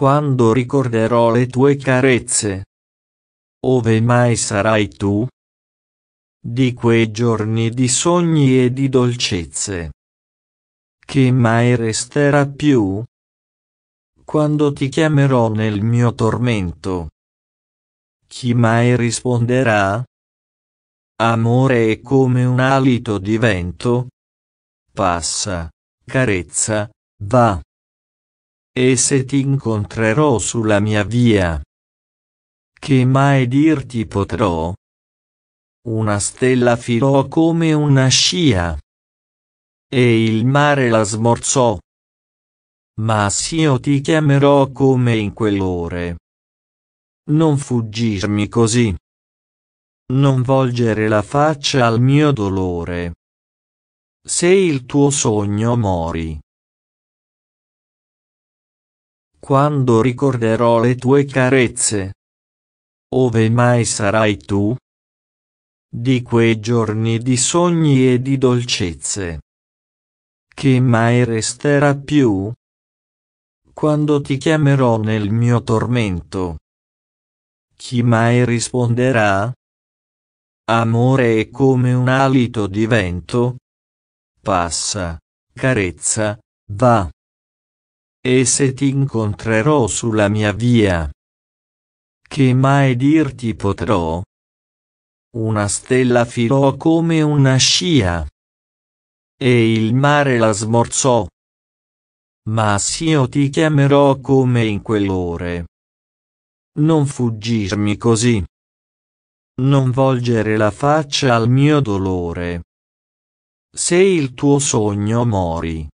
quando ricorderò le tue carezze. Ove mai sarai tu? Di quei giorni di sogni e di dolcezze. Che mai resterà più? Quando ti chiamerò nel mio tormento. Chi mai risponderà? Amore è come un alito di vento. Passa, carezza, va e se ti incontrerò sulla mia via, che mai dirti potrò? Una stella filò come una scia, e il mare la smorzò. Ma sì, s'io ti chiamerò come in quell'ore. Non fuggirmi così. Non volgere la faccia al mio dolore. Se il tuo sogno mori quando ricorderò le tue carezze. Ove mai sarai tu? Di quei giorni di sogni e di dolcezze. Che mai resterà più? Quando ti chiamerò nel mio tormento. Chi mai risponderà? Amore è come un alito di vento. Passa, carezza, va e se ti incontrerò sulla mia via. Che mai dirti potrò? Una stella filò come una scia. E il mare la smorzò. Ma s'io ti chiamerò come in quell'ore. Non fuggirmi così. Non volgere la faccia al mio dolore. Se il tuo sogno mori.